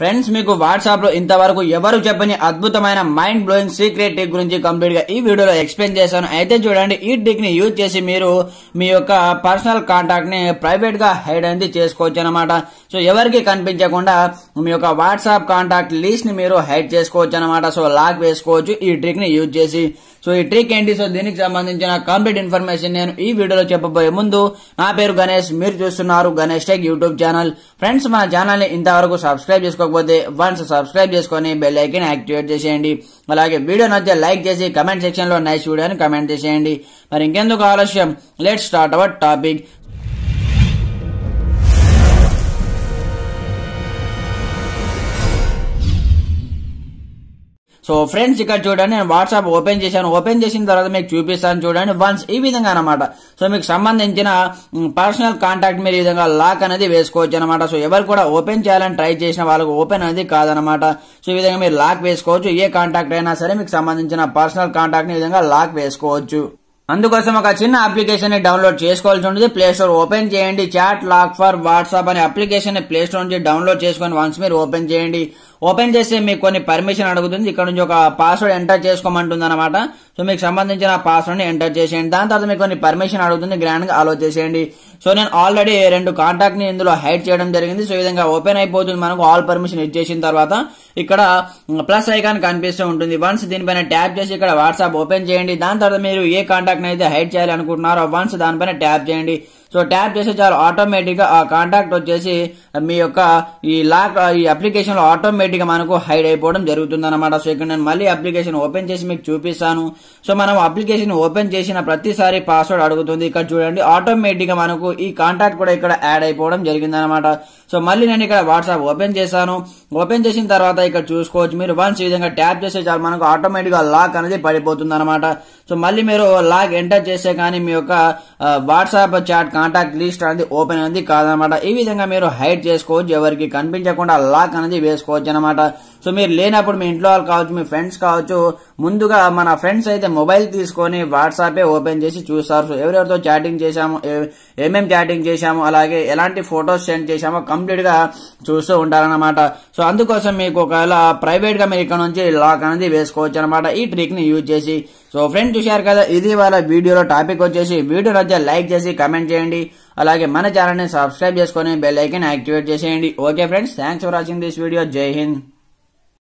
friends మీకు WhatsApp లో ఇంతవరకు ఎవరు చెప్పని అద్భుతమైన మైండ్ బ్లోయింగ్ సీక్రెట్ టెక్ గురించి కంప్లీట్ గా ఈ వీడియోలో ఎక్స్ప్లెయిన్ చేశాను అయితే చూడండి ఈ టెక్ ని యూజ్ చేసి మీరు మీ యొక్క పర్సనల్ కాంటాక్ట్ ని ప్రైవేట్ గా హైడ్ అనేది చేసుకోవచ్చు అనమాట సో ఎవరికి కనిపించకుండా మీ యొక్క వాట్సాప్ కాంటాక్ట్ లిస్ట్ ని మీరు హైడ్ చేసుకోవచ్చు అనమాట సో లాక్ వేసుకోవచ్చు ఈ ట్రిక్ ని యూజ్ చేసి సో ఈ ట్రిక్ ఏంటి సో దీనికి సంబంధించిన కంప్లీట్ ఇన్ఫర్మేషన్ నేను ఈ వీడియోలో చెప్పబోయే ముందు నా పేరు గణేష్ మీరు చూస్తున్నారు Ganesh tech YouTube channel friends మన ఛానల్ ని ఇంతవరకు సబ్స్క్రైబ్ చేసుకో చేసుకోకపోతే వన్స్ సబ్స్క్రైబ్ చేసుకుని బెల్ యాక్టివేట్ చేసేయండి అలాగే వీడియో నచ్చే లైక్ చేసి కమెంట్ సెక్షన్లో నైస్ వీడియో కమెంట్ చేసేయండి మరి ఇంకెందుకు ఆలస్యం let start our topic so friends ఇక్కడ చూడండి నేను వాట్సాప్ ఓపెన్ చేశాను ఓపెన్ చేసిన తర్వాత మీకు చూపిస్తాను చూడండి వన్స్ ఈ విధంగా అనమాట సో మీకు సంబంధించిన పర్సనల్ కాంటాక్ట్ మీరు ఈ విధంగా లాక్ అనేది వేసుకోవచ్చు అనమాట సో ఎవరు కూడా ఓపెన్ చేయాలని ట్రై చేసిన వాళ్ళకు ఓపెన్ అనేది కాదనమాట సో ఈ విధంగా మీరు లాక్ వేసుకోవచ్చు ఏ కాంటాక్ట్ అయినా సరే మీకు సంబంధించిన పర్సనల్ కాంటాక్ట్ ఈ విధంగా లాక్ వేసుకోవచ్చు అందుకోసం ఒక చిన్న అప్లికేషన్ ని డౌన్లోడ్ చేసుకోవాల్సి ఉంటుంది ప్లే స్టోర్ ఓపెన్ చేయండి చాట్ లాక్ ఫర్ వాట్సాప్ అనే అప్లికేషన్ ని ప్లే స్టోర్ నుంచి డౌన్లోడ్ చేసుకొని వన్స్ మీరు ఓపెన్ చేయండి ఓపెన్ చేస్తే మీకు కొన్ని పర్మిషన్ అడుగుతుంది ఇక్కడ నుంచి ఒక పాస్వర్డ్ ఎంటర్ చేసుకోమంటుంది అనమాట సో మీకు సంబంధించిన పాస్వర్డ్ని ఎంటర్ చేసేయండి దాని తర్వాత మీకు కొన్ని పర్మిషన్ అడుగుతుంది గ్రాండ్గా అలో చేసేయండి సో నేను ఆల్రెడీ రెండు కాంటాక్ట్ని ఇందులో హైడ్ చేయడం జరిగింది సో ఈ విధంగా ఓపెన్ అయిపోతుంది మనకు ఆల్ పర్మిషన్ ఇచ్చేసిన తర్వాత ఇక్కడ ప్లస్ ఐకాన్ కనిపిస్తూ ఉంటుంది వన్స్ దీనిపైన ట్యాప్ చేసి ఇక్కడ వాట్సాప్ ఓపెన్ చేయండి దాని తర్వాత మీరు ఏ కాంటాక్ట్ని అయితే హైడ్ చేయాలనుకుంటున్నారో వన్స్ దానిపైన ట్యాప్ చేయండి సో ట్యాప్ చేస్తే చాలా ఆటోమేటిక్గా ఆ కాంటాక్ట్ వచ్చేసి మీ యొక్క ఈ లాక్ ఈ అప్లికేషన్లో ఆటోమేటిక్గా మనకు హైడ్ అయిపోవడం జరుగుతుందన్నమాట సో ఇక్కడ నేను మళ్ళీ అప్లికేషన్ ఓపెన్ చేసి మీకు చూపిస్తాను సో మనం అప్లికేషన్ ఓపెన్ చేసిన ప్రతిసారి పాస్వర్డ్ అడుగుతుంది ఇక్కడ చూడండి ఆటోమేటిక్గా మనకు ఈ కాంటాక్ట్ కూడా ఇక్కడ యాడ్ అయిపోవడం జరిగిందనమాట సో మళ్ళీ నేను ఇక్కడ వాట్సాప్ ఓపెన్ చేశాను ఓపెన్ చేసిన తర్వాత ఇక్కడ చూసుకోవచ్చు మీరు వన్స్ ఈ విధంగా ట్యాప్ చేస్తే చాలు మనకు ఆటోమేటిక్గా లాక్ అనేది పడిపోతుంది అనమాట సో మళ్ళీ మీరు లాక్ ఎంటర్ చేస్తే కానీ మీ యొక్క వాట్సాప్ చాట్ కాంటాక్ట్ లిస్ట్ అనేది ఓపెన్ అనేది కాదనమాట ఈ విధంగా మీరు హైడ్ చేసుకోవచ్చు ఎవరికి కనిపించకుండా లాక్ అనేది వేసుకోవచ్చు అనమాట సో మీరు లేనప్పుడు మీ ఇంట్లో వాళ్ళు కావచ్చు మీ ఫ్రెండ్స్ కావచ్చు ముందుగా మన ఫ్రెండ్స్ అయితే మొబైల్ తీసుకొని వాట్సాపే ఓపెన్ చేసి చూస్తారు సో ఎవరెవరితో చాటింగ్ చేశాము ఏమేం చాటింగ్ చేశాము అలాగే ఎలాంటి ఫొటోస్ సెండ్ చేశామో కంప్లీట్ గా చూస్తూ ఉంటారనమాట సో అందుకోసం మీకు ఒకవేళ ప్రైవేట్ గా మీరు ఇక్కడ నుంచి లాక్ అనేది వేసుకోవచ్చు అనమాట ఈ ట్రిక్ ని యూజ్ చేసి సో ఫ్రెండ్స్ చూశారు కదా ఇది వాళ్ళ వీడియోలో టాపిక్ వచ్చేసి వీడియో నచ్చే లైక్ చేసి కమెంట్ చేయండి అలాగే మన ఛానల్ ని సబ్స్క్రైబ్ చేసుకొని బెల్ ఐకాన్ యాక్టివేట్ చేసాయండి okay friends thanks for watching this video Jai Hind